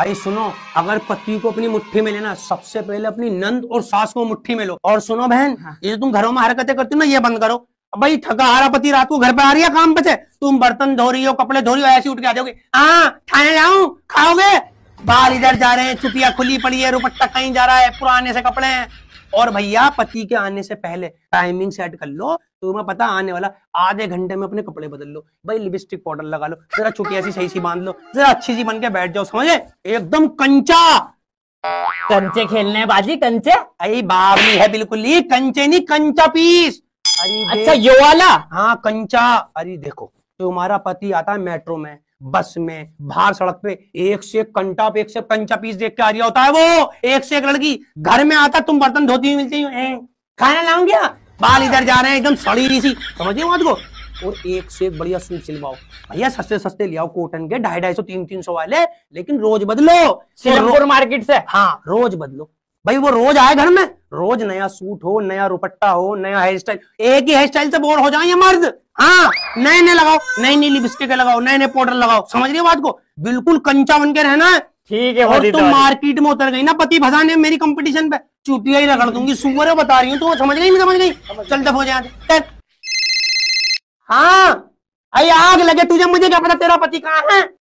भाई सुनो अगर पति को अपनी मुट्ठी में लेना सबसे पहले अपनी नंद और सास को मुट्ठी में लो और सुनो बहन हाँ। ये तुम घरों में हरकतें करती हो ना ये बंद करो भाई थका हारा पति रात को घर पे आ रही है काम पे तुम बर्तन धो रही हो कपड़े धो रही हो ऐसी उठ के आ जाओगे हाँ खाने जाऊ खाओगे बाहर इधर जा रहे हैं चुपिया खुली पड़ी है रुपट्टा कहीं जा रहा है पुराने से कपड़े हैं और भैया पति के आने से पहले टाइमिंग सेट कर लो तो तुम्हें पता आने वाला आधे घंटे में अपने कपड़े बदल लो भाई लिपस्टिक पाउडर लगा लो जरा छुट्टी ऐसी सही सी बांध लो जरा अच्छी सी बन के बैठ जाओ समझे एकदम कंचा कंचे खेलने बाजी कंचे अरे बावली है बिल्कुल ही कंचे नहीं कंचा पीस अरे अच्छा ये वाला हाँ कंचा अरे देखो तुम्हारा पति आता है मेट्रो में बस में बाहर सड़क पे एक से एक कंटा पे एक से कंचा पीस देख के आ रही होता है वो एक से एक लड़की घर में आता तुम बर्तन धोती हुई मिलती हूँ खाना लाऊं क्या बाल इधर जा रहे हैं एकदम सड़ी सी समझिए बात को और एक से एक बढ़िया सूट सिलवाओ भैया सस्ते सस्ते ले आओ कॉटन के ढाई ढाई सौ तीन तीन सौ वाले लेकिन रोज बदलो सिलमपुर मार्केट से हाँ रोज बदलो भाई वो रोज आए घर में रोज नया सूट हो नया रुपट्टा हो नया हेयर स्टाइल एक ही हेयर स्टाइल से बोर हो जाए मर्द हाँ नए नए लगाओ नई नई लिपस्टिक लगाओ नए नए पाउडर लगाओ समझ रही बात को बिल्कुल कंचा बन के रहना है ठीक है और तुम मार्केट में उतर गई ना पति फसाने मेरी कंपटीशन पे चुटिया ही रगड़ दूंगी सुबह बता रही हूँ तो समझ गई समझ गई चल दफ हो जाए हाँ अरे आग लगे तुझे मुझे क्या पता तेरा पति कहाँ है